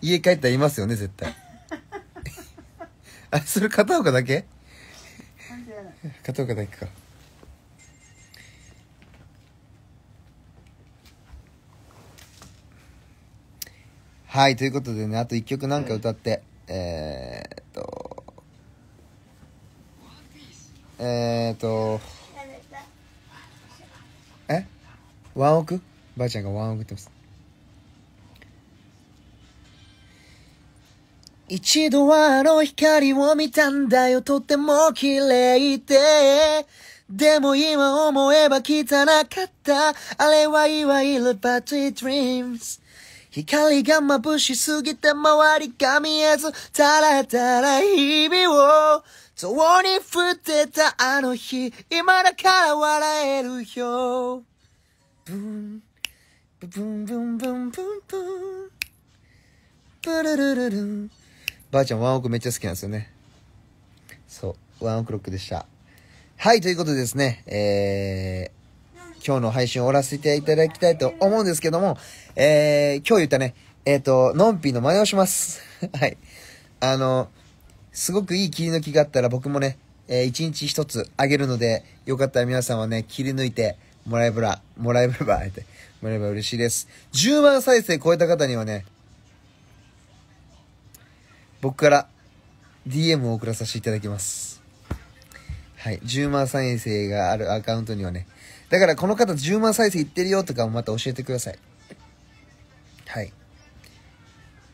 家帰ったらいますよね、絶対。あ、それ片岡だけ片岡だけか。はい、ということでね、あと1曲なんか歌って、はい、えーっと、えーっと、えワンオクばあちゃんがワンオクってます。一度はあの光を見たんだよ、とても綺麗で。でも今思えば汚かった。あれはいわゆるバチ y dreams。光が眩しすぎて周りが見えず、たらたら日々を、遠に降ってたあの日、今だから笑えるよ。ブン、ブンブンブンブンブン、ブルルルルン。ばあちゃんワンオクめっちゃ好きなんですよね。そう、ワンオクロックでした。はい、ということでですね、えー、今日の配信を終わらせていただきたいと思うんですけども、えー、今日言ったね、えっ、ー、と、のんぴの真似をします。はい。あの、すごくいい切り抜きがあったら僕もね、えー、一日一つあげるので、よかったら皆さんはね、切り抜いてもらえばら、もらえばら、もらえば嬉しいです。10万再生超えた方にはね、僕から DM を送らさせていただきます。はい。10万再生があるアカウントにはね。だからこの方10万再生いってるよとかもまた教えてください。はい。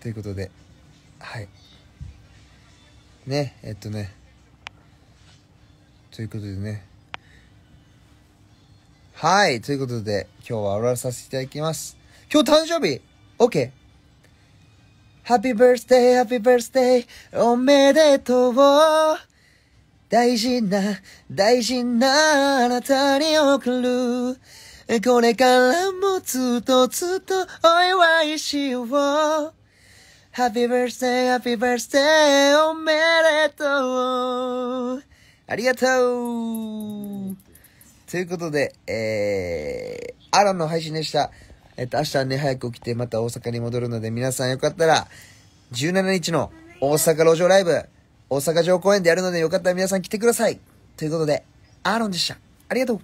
ということで、はい。ね、えっとね。ということでね。はい。ということで、今日は終わらさせていただきます。今日誕生日 !OK! Happy birthday, happy birthday, おめでとう。大事な、大事なあなたに送る。これからもずっとずっとお祝いしよう。Happy birthday, happy birthday, おめでとう。ありがとうということで、えー、アランの配信でした。えっと、明日ね、早く起きてまた大阪に戻るので、皆さんよかったら、17日の大阪路上ライブ、大阪城公園でやるので、よかったら皆さん来てください。ということで、アーロンでした。ありがとう。